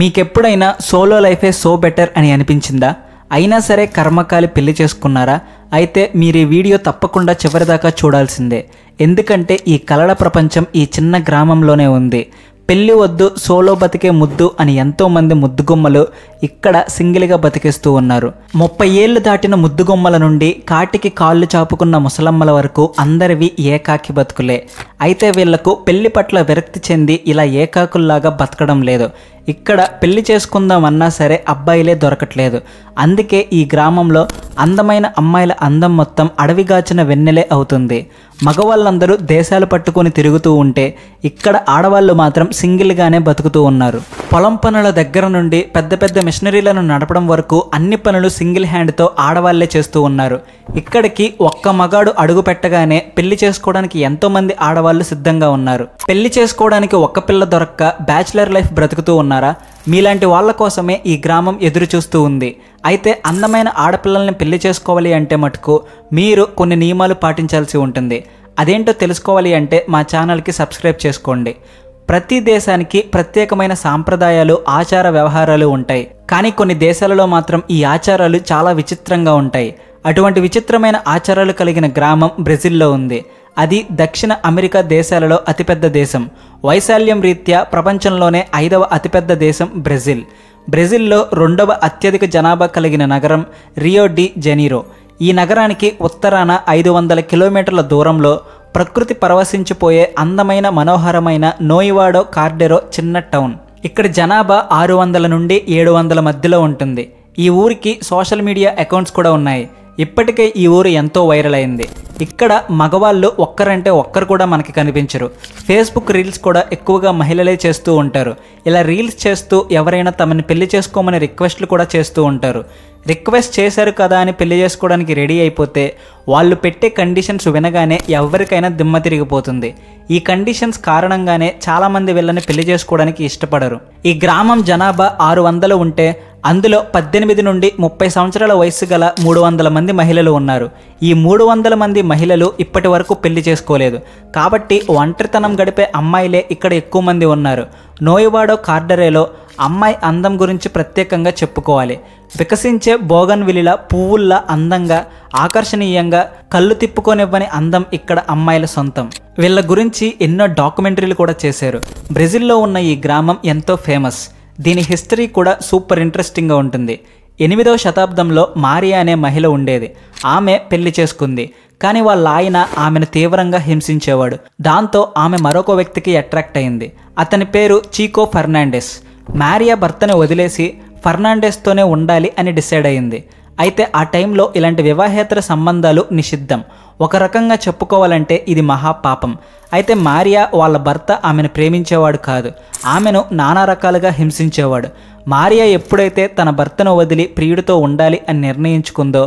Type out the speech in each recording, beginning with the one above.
మీకెప్పుడైనా సోలో లైఫే so better అని అనిపించిందా అయినా సరే కర్మకాలి పెళ్లి చేసుకున్నారా అయితే మీరు ఈ వీడియో తప్పకుండా చివరిదాకా చూడాల్సిందే ఎందుకంటే ఈ కలల ప్రపంచం ఈ చిన్న గ్రామంలోనే ఉంది పెళ్ళి వద్దు సోలో బతికే ముద్దు అని ఎంతోమంది ముద్దుగొమ్మలు ఇక్కడ సింగిల్గా బతికేస్తూ ఉన్నారు ముప్పై ఏళ్ళు దాటిన ముద్దుగొమ్మల నుండి కాటికి కాళ్ళు చాపుకున్న ముసలమ్మల వరకు అందరివి ఏకాకి బతుకులే అయితే వీళ్లకు పెళ్లి పట్ల విరక్తి చెంది ఇలా ఏకాకుల్లాగా బతకడం లేదు ఇక్కడ పెళ్లి చేసుకుందామన్నా సరే అబ్బాయిలే దొరకట్లేదు అందుకే ఈ గ్రామంలో అందమైన అమ్మాయిల అందం మొత్తం అడవిగాచిన వెన్నెలే అవుతుంది మగవాళ్ళందరూ దేశాలు పట్టుకొని తిరుగుతూ ఉంటే ఇక్కడ ఆడవాళ్ళు మాత్రం సింగిల్గానే బతుకుతూ ఉన్నారు పొలం పనుల దగ్గర నుండి పెద్ద పెద్ద మిషనరీలను నడపడం వరకు అన్ని పనులు సింగిల్ హ్యాండ్తో ఆడవాళ్లే చేస్తూ ఉన్నారు ఇక్కడికి ఒక్క మగాడు అడుగు పెట్టగానే పెళ్లి చేసుకోవడానికి ఎంతోమంది ఆడవాళ్ళు వాళ్ళు సిద్ధంగా ఉన్నారు పెళ్లి చేసుకోవడానికి ఒక్క పిల్ల దొరక్క బ్యాచిలర్ లైఫ్ బ్రతుకుతూ ఉన్నారా మీలాంటి వాళ్ళ కోసమే ఈ గ్రామం ఎదురు చూస్తూ ఉంది అయితే అందమైన ఆడపిల్లల్ని పెళ్లి చేసుకోవాలి అంటే మటుకు మీరు కొన్ని నియమాలు పాటించాల్సి ఉంటుంది అదేంటో తెలుసుకోవాలి అంటే మా ఛానల్కి సబ్స్క్రైబ్ చేసుకోండి ప్రతి దేశానికి ప్రత్యేకమైన సాంప్రదాయాలు ఆచార వ్యవహారాలు ఉంటాయి కానీ కొన్ని దేశాలలో మాత్రం ఈ ఆచారాలు చాలా విచిత్రంగా ఉంటాయి అటువంటి విచిత్రమైన ఆచారాలు కలిగిన గ్రామం బ్రెజిల్లో ఉంది అది దక్షిణ అమెరికా దేశాలలో అతిపెద్ద దేశం వైశాల్యం రీత్యా ప్రపంచంలోనే ఐదవ అతిపెద్ద దేశం బ్రెజిల్ బ్రెజిల్లో రెండవ అత్యధిక జనాభా కలిగిన నగరం రియో డి జెనీరో ఈ నగరానికి ఉత్తరాన ఐదు వందల కిలోమీటర్ల దూరంలో ప్రకృతి పరవశించిపోయే అందమైన మనోహరమైన నోయివాడో కార్డెరో చిన్న టౌన్ ఇక్కడ జనాభా ఆరు వందల నుండి ఏడు వందల మధ్యలో ఉంటుంది ఈ ఊరికి సోషల్ మీడియా అకౌంట్స్ కూడా ఉన్నాయి ఇప్పటికే ఈ ఊరు ఎంతో వైరల్ అయింది ఇక్కడ మగవాళ్ళు ఒక్కరంటే ఒక్కరు కూడా మనకి కనిపించరు ఫేస్బుక్ రీల్స్ కూడా ఎక్కువగా మహిళలే చేస్తూ ఉంటారు ఇలా రీల్స్ చేస్తూ ఎవరైనా తమని పెళ్లి చేసుకోమని రిక్వెస్ట్లు కూడా చేస్తూ ఉంటారు రిక్వెస్ట్ చేశారు కదా అని పెళ్లి చేసుకోవడానికి రెడీ అయిపోతే వాళ్ళు పెట్టే కండిషన్స్ వినగానే ఎవరికైనా దిమ్మ తిరిగిపోతుంది ఈ కండిషన్స్ కారణంగానే చాలామంది వీళ్ళని పెళ్లి చేసుకోవడానికి ఇష్టపడరు ఈ గ్రామం జనాభా ఆరు వందలు ఉంటే అందులో పద్దెనిమిది నుండి ముప్పై సంవత్సరాల వయసు గల మూడు వందల మంది మహిళలు ఉన్నారు ఈ మూడు వందల మంది మహిళలు ఇప్పటి వరకు పెళ్లి చేసుకోలేదు కాబట్టి ఒంటరితనం గడిపే అమ్మాయిలే ఇక్కడ ఎక్కువ మంది ఉన్నారు నోయివాడో కార్డరేలో అమ్మాయి అందం గురించి ప్రత్యేకంగా చెప్పుకోవాలి వికసించే బోగన్విలిల పువ్వుల్లా అందంగా ఆకర్షణీయంగా కళ్ళు తిప్పుకోనివ్వని అందం ఇక్కడ అమ్మాయిల సొంతం వీళ్ళ గురించి ఎన్నో డాక్యుమెంటరీలు కూడా చేశారు బ్రెజిల్లో ఉన్న ఈ గ్రామం ఎంతో ఫేమస్ దీని హిస్టరీ కూడా సూపర్ ఇంట్రెస్టింగ్గా ఉంటుంది ఎనిమిదవ శతాబ్దంలో మారియా అనే మహిళ ఉండేది ఆమె పెళ్లి చేసుకుంది కానీ వాళ్ళ ఆయన ఆమెను తీవ్రంగా హింసించేవాడు దాంతో ఆమె మరొక వ్యక్తికి అట్రాక్ట్ అయింది అతని పేరు చీకో ఫెర్నాండెస్ మారియా భర్తను వదిలేసి ఫెర్నాండెస్తోనే ఉండాలి అని డిసైడ్ అయింది అయితే ఆ టైంలో ఇలాంటి వివాహేతర సంబంధాలు నిషిద్ధం ఒక రకంగా చెప్పుకోవాలంటే ఇది మహాపాపం అయితే మారియా వాళ్ళ భర్త ఆమెను ప్రేమించేవాడు కాదు ఆమెను నానా రకాలుగా హింసించేవాడు మారియా ఎప్పుడైతే తన భర్తను వదిలి ప్రియుడితో ఉండాలి అని నిర్ణయించుకుందో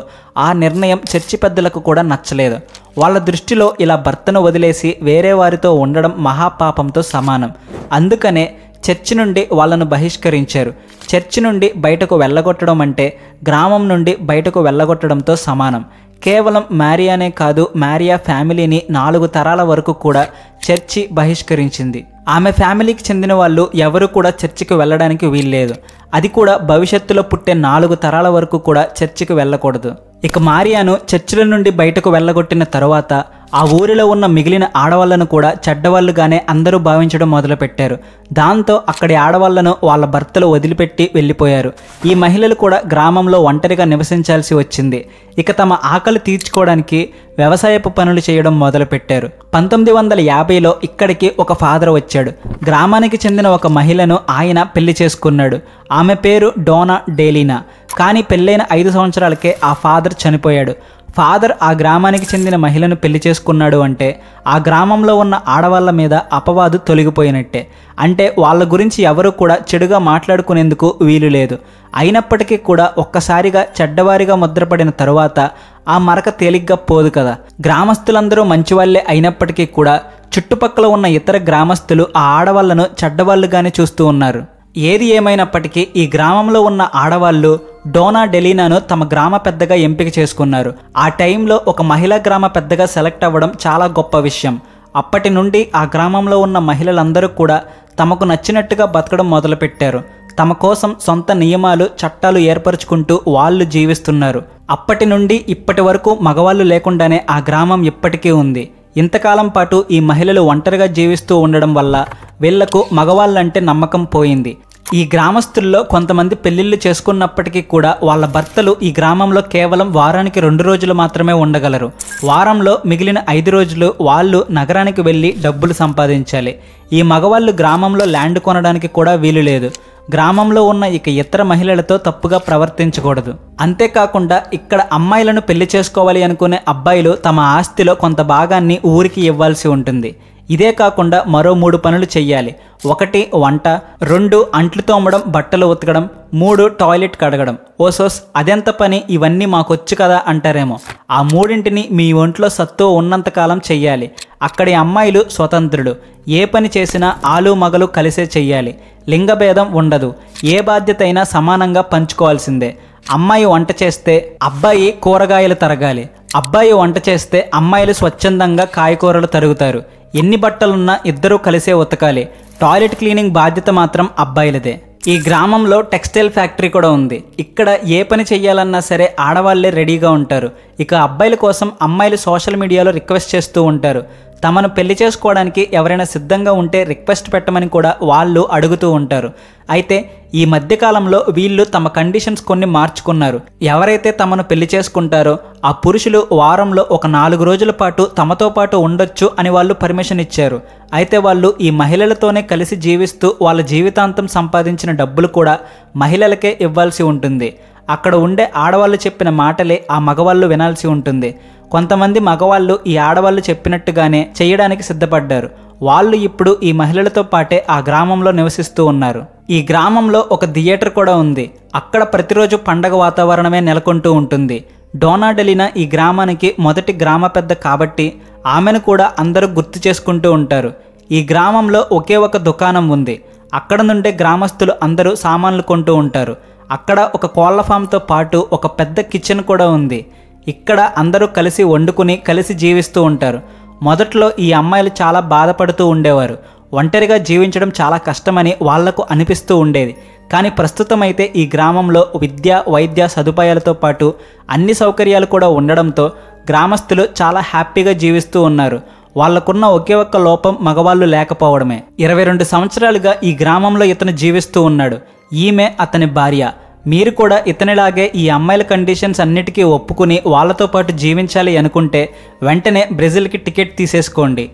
ఆ నిర్ణయం చర్చి పెద్దలకు కూడా నచ్చలేదు వాళ్ళ దృష్టిలో ఇలా భర్తను వదిలేసి వేరే వారితో ఉండడం మహాపాపంతో సమానం అందుకనే చర్చి నుండి వాళ్ళను బహిష్కరించారు చర్చి నుండి బయటకు వెళ్ళగొట్టడం అంటే గ్రామం నుండి బయటకు వెళ్ళగొట్టడంతో సమానం కేవలం మ్యారియానే కాదు మ్యారియా ఫ్యామిలీని నాలుగు తరాల వరకు కూడా చర్చి బహిష్కరించింది ఆమె ఫ్యామిలీకి చెందిన వాళ్ళు ఎవరు కూడా చర్చికి వెళ్ళడానికి వీల్లేదు అది కూడా భవిష్యత్తులో పుట్టే నాలుగు తరాల వరకు కూడా చర్చికి వెళ్ళకూడదు ఇక మారియాను చర్చిల నుండి బయటకు వెళ్ళగొట్టిన తరువాత ఆ ఊరిలో ఉన్న మిగిలిన ఆడవాళ్లను కూడా చెడ్డవాళ్ళుగానే అందరూ భావించడం మొదలుపెట్టారు దాంతో అక్కడి ఆడవాళ్లను వాళ్ళ భర్తలు వదిలిపెట్టి వెళ్ళిపోయారు ఈ మహిళలు కూడా గ్రామంలో ఒంటరిగా నివసించాల్సి వచ్చింది ఇక తమ ఆకలి తీర్చుకోవడానికి వ్యవసాయపు పనులు చేయడం మొదలుపెట్టారు పంతొమ్మిది వందల యాభైలో ఇక్కడికి ఒక ఫాదర్ వచ్చాడు గ్రామానికి చెందిన ఒక మహిళను ఆయన పెళ్లి చేసుకున్నాడు ఆమె పేరు డోనా డేలినా కానీ పెళ్ళైన ఐదు సంవత్సరాలకే ఆ ఫాదర్ చనిపోయాడు ఫాదర్ ఆ గ్రామానికి చెందిన మహిళను పెళ్లి చేసుకున్నాడు అంటే ఆ గ్రామంలో ఉన్న ఆడవాళ్ళ మీద అపవాదు తొలగిపోయినట్టే అంటే వాళ్ళ గురించి ఎవరు కూడా చెడుగా మాట్లాడుకునేందుకు వీలు లేదు అయినప్పటికీ కూడా ఒక్కసారిగా చెడ్డవారిగా ముద్రపడిన తరువాత ఆ మరక తేలిగ్గా పోదు కదా గ్రామస్తులందరూ మంచివాళ్లే అయినప్పటికీ కూడా చుట్టుపక్కల ఉన్న ఇతర గ్రామస్తులు ఆ ఆడవాళ్లను చెడ్డవాళ్ళుగానే చూస్తూ ఉన్నారు ఏది ఏమైనప్పటికీ ఈ గ్రామంలో ఉన్న ఆడవాళ్ళు డోనా డెలీనాను తమ గ్రామ పెద్దగా ఎంపిక చేసుకున్నారు ఆ టైంలో ఒక మహిళా గ్రామ పెద్దగా సెలెక్ట్ అవ్వడం చాలా గొప్ప విషయం అప్పటి నుండి ఆ గ్రామంలో ఉన్న మహిళలందరూ కూడా తమకు నచ్చినట్టుగా బతకడం మొదలుపెట్టారు తమ కోసం సొంత నియమాలు చట్టాలు ఏర్పరచుకుంటూ వాళ్ళు జీవిస్తున్నారు అప్పటి నుండి ఇప్పటి వరకు మగవాళ్ళు లేకుండానే ఆ గ్రామం ఇప్పటికీ ఉంది ఇంతకాలం పాటు ఈ మహిళలు ఒంటరిగా జీవిస్తూ ఉండడం వల్ల వీళ్లకు మగవాళ్ళంటే నమ్మకం పోయింది ఈ గ్రామస్తుల్లో కొంతమంది పెళ్లిళ్ళు చేసుకున్నప్పటికీ కూడా వాళ్ళ భర్తలు ఈ గ్రామంలో కేవలం వారానికి రెండు రోజులు మాత్రమే ఉండగలరు వారంలో మిగిలిన ఐదు రోజులు వాళ్ళు నగరానికి వెళ్ళి డబ్బులు సంపాదించాలి ఈ మగవాళ్ళు గ్రామంలో ల్యాండ్ కొనడానికి కూడా వీలు లేదు గ్రామంలో ఉన్న ఇక ఇతర మహిళలతో తప్పుగా ప్రవర్తించకూడదు అంతేకాకుండా ఇక్కడ అమ్మాయిలను పెళ్లి చేసుకోవాలి అనుకునే అబ్బాయిలు తమ ఆస్తిలో కొంత భాగాన్ని ఊరికి ఇవ్వాల్సి ఉంటుంది ఇదే కాకుండా మరో మూడు పనులు చేయాలి ఒకటి వంట రెండు అంట్లు తోమడం బట్టలు ఉతకడం మూడు టాయిలెట్ కడగడం ఓసోస్ అదెంత పని ఇవన్నీ మాకొచ్చు కదా అంటారేమో ఆ మూడింటిని మీ ఒంట్లో సత్తువ ఉన్నంతకాలం చెయ్యాలి అక్కడి అమ్మాయిలు స్వతంత్రుడు ఏ పని చేసినా ఆలు మగలు కలిసే చెయ్యాలి లింగభేదం ఉండదు ఏ బాధ్యత అయినా సమానంగా పంచుకోవాల్సిందే అమ్మాయి వంట చేస్తే అబ్బాయి కూరగాయలు తరగాలి అబ్బాయి వంట చేస్తే అమ్మాయిలు స్వచ్ఛందంగా కాయకూరలు తరుగుతారు ఎన్ని బట్టలున్నా ఇద్దరూ కలిసే ఉతకాలి టాయిలెట్ క్లీనింగ్ బాధ్యత మాత్రం అబ్బాయిలదే ఈ గ్రామంలో టెక్స్టైల్ ఫ్యాక్టరీ కూడా ఉంది ఇక్కడ ఏ పని చెయ్యాలన్నా సరే ఆడవాళ్లే రెడీగా ఉంటారు ఇక అబ్బాయిల కోసం అమ్మాయిలు సోషల్ మీడియాలో రిక్వెస్ట్ చేస్తూ ఉంటారు తమను పెళ్లి చేసుకోవడానికి ఎవరైనా సిద్ధంగా ఉంటే రిక్వెస్ట్ పెట్టమని కూడా వాళ్ళు అడుగుతూ ఉంటారు అయితే ఈ మధ్యకాలంలో వీళ్ళు తమ కండిషన్స్ కొన్ని మార్చుకున్నారు ఎవరైతే తమను పెళ్లి చేసుకుంటారో ఆ పురుషులు వారంలో ఒక నాలుగు రోజుల పాటు తమతో పాటు ఉండొచ్చు అని వాళ్ళు పర్మిషన్ ఇచ్చారు అయితే వాళ్ళు ఈ మహిళలతోనే కలిసి జీవిస్తూ వాళ్ళ జీవితాంతం సంపాదించిన డబ్బులు కూడా మహిళలకే ఇవ్వాల్సి ఉంటుంది అక్కడ ఉండే ఆడవాళ్ళు చెప్పిన మాటలే ఆ మగవాళ్ళు వినాల్సి ఉంటుంది కొంతమంది మగవాళ్ళు ఈ ఆడవాళ్ళు చెప్పినట్టుగానే చేయడానికి సిద్ధపడ్డారు వాళ్ళు ఇప్పుడు ఈ మహిళలతో పాటే ఆ గ్రామంలో నివసిస్తూ ఉన్నారు ఈ గ్రామంలో ఒక థియేటర్ కూడా ఉంది అక్కడ ప్రతిరోజు పండగ వాతావరణమే నెలకొంటూ ఉంటుంది డోనాడెలినా ఈ గ్రామానికి మొదటి గ్రామ పెద్ద కాబట్టి ఆమెను కూడా అందరూ గుర్తు చేసుకుంటూ ఉంటారు ఈ గ్రామంలో ఒకే ఒక దుకాణం ఉంది అక్కడ నుండే గ్రామస్తులు అందరూ సామాన్లు కొంటూ ఉంటారు అక్కడ ఒక కోళ్ల ఫామ్తో పాటు ఒక పెద్ద కిచెన్ కూడా ఉంది ఇక్కడ అందరూ కలిసి వండుకుని కలిసి జీవిస్తూ ఉంటారు మొదట్లో ఈ అమ్మాయిలు చాలా బాధపడుతూ ఉండేవారు ఒంటరిగా జీవించడం చాలా కష్టమని వాళ్లకు అనిపిస్తూ ఉండేది కానీ ప్రస్తుతం అయితే ఈ గ్రామంలో విద్య వైద్య సదుపాయాలతో పాటు అన్ని సౌకర్యాలు కూడా ఉండడంతో గ్రామస్తులు చాలా హ్యాపీగా జీవిస్తూ ఉన్నారు వాళ్లకున్న ఒకే ఒక్క లోపం మగవాళ్ళు లేకపోవడమే ఇరవై రెండు సంవత్సరాలుగా ఈ గ్రామంలో ఇతను జీవిస్తూ ఉన్నాడు ఈమె అతని భార్య మీరు కూడా ఇతనిలాగే ఈ అమ్మాయిల కండిషన్స్ అన్నిటికీ ఒప్పుకుని వాళ్ళతో పాటు జీవించాలి అనుకుంటే వెంటనే బ్రెజిల్కి టికెట్ తీసేసుకోండి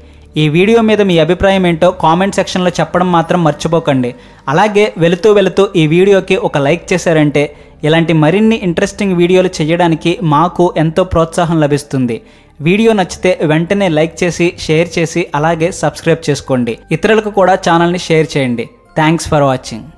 ఈ వీడియో మీద మీ అభిప్రాయం ఏంటో కామెంట్ సెక్షన్లో చెప్పడం మాత్రం మర్చిపోకండి అలాగే వెళుతూ వెళుతూ ఈ వీడియోకి ఒక లైక్ చేశారంటే ఇలాంటి మరిన్ని ఇంట్రెస్టింగ్ వీడియోలు చేయడానికి మాకు ఎంతో ప్రోత్సాహం లభిస్తుంది వీడియో నచ్చితే వెంటనే లైక్ చేసి షేర్ చేసి అలాగే సబ్స్క్రైబ్ చేసుకోండి ఇతరులకు కూడా ఛానల్ని షేర్ చేయండి థ్యాంక్స్ ఫర్ వాచింగ్